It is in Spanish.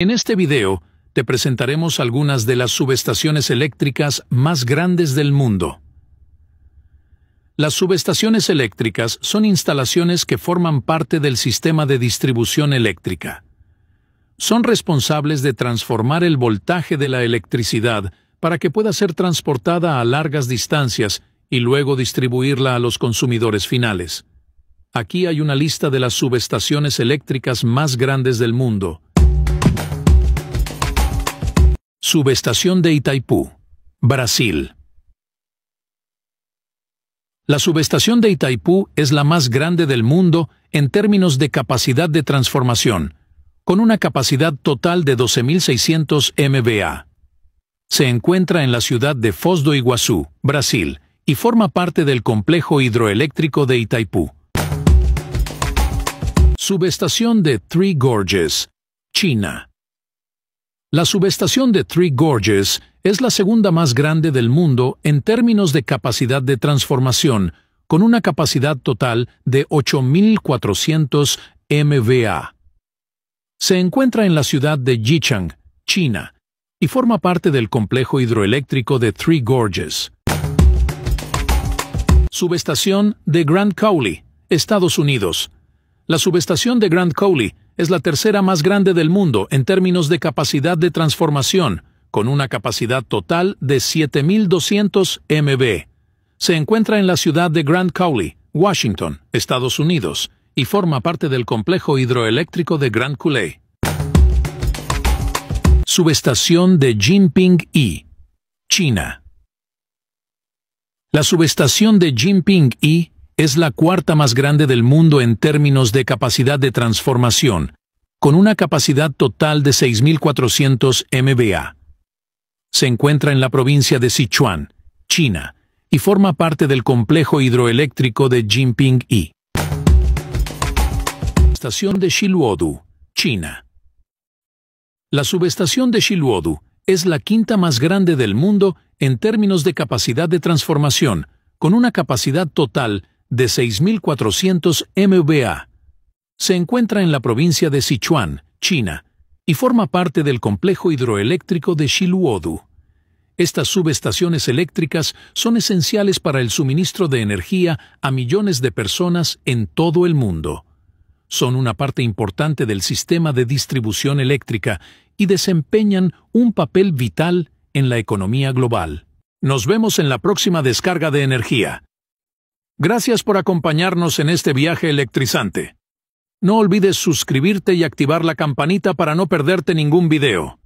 En este video te presentaremos algunas de las subestaciones eléctricas más grandes del mundo. Las subestaciones eléctricas son instalaciones que forman parte del sistema de distribución eléctrica. Son responsables de transformar el voltaje de la electricidad para que pueda ser transportada a largas distancias y luego distribuirla a los consumidores finales. Aquí hay una lista de las subestaciones eléctricas más grandes del mundo, Subestación de Itaipú, Brasil. La subestación de Itaipú es la más grande del mundo en términos de capacidad de transformación, con una capacidad total de 12.600 MVA. Se encuentra en la ciudad de Foz do Iguazú, Brasil, y forma parte del complejo hidroeléctrico de Itaipú. Subestación de Three Gorges, China. La subestación de Three Gorges es la segunda más grande del mundo en términos de capacidad de transformación, con una capacidad total de 8.400 MVA. Se encuentra en la ciudad de Yichang, China, y forma parte del complejo hidroeléctrico de Three Gorges. Subestación de Grand Coulee, Estados Unidos. La subestación de Grand Coulee es la tercera más grande del mundo en términos de capacidad de transformación, con una capacidad total de 7.200 MB. Se encuentra en la ciudad de Grand Coulee, Washington, Estados Unidos, y forma parte del complejo hidroeléctrico de Grand Coulee. Subestación de Jinping I, China. La subestación de Jinping I es la cuarta más grande del mundo en términos de capacidad de transformación, con una capacidad total de 6.400 MBA. Se encuentra en la provincia de Sichuan, China, y forma parte del complejo hidroeléctrico de Jinping-I. Estación de Shiluodu, China. La subestación de Shiluodu es la quinta más grande del mundo en términos de capacidad de transformación, con una capacidad total de 6.400 MVA. Se encuentra en la provincia de Sichuan, China, y forma parte del complejo hidroeléctrico de Shiluodu. Estas subestaciones eléctricas son esenciales para el suministro de energía a millones de personas en todo el mundo. Son una parte importante del sistema de distribución eléctrica y desempeñan un papel vital en la economía global. Nos vemos en la próxima descarga de energía. Gracias por acompañarnos en este viaje electrizante. No olvides suscribirte y activar la campanita para no perderte ningún video.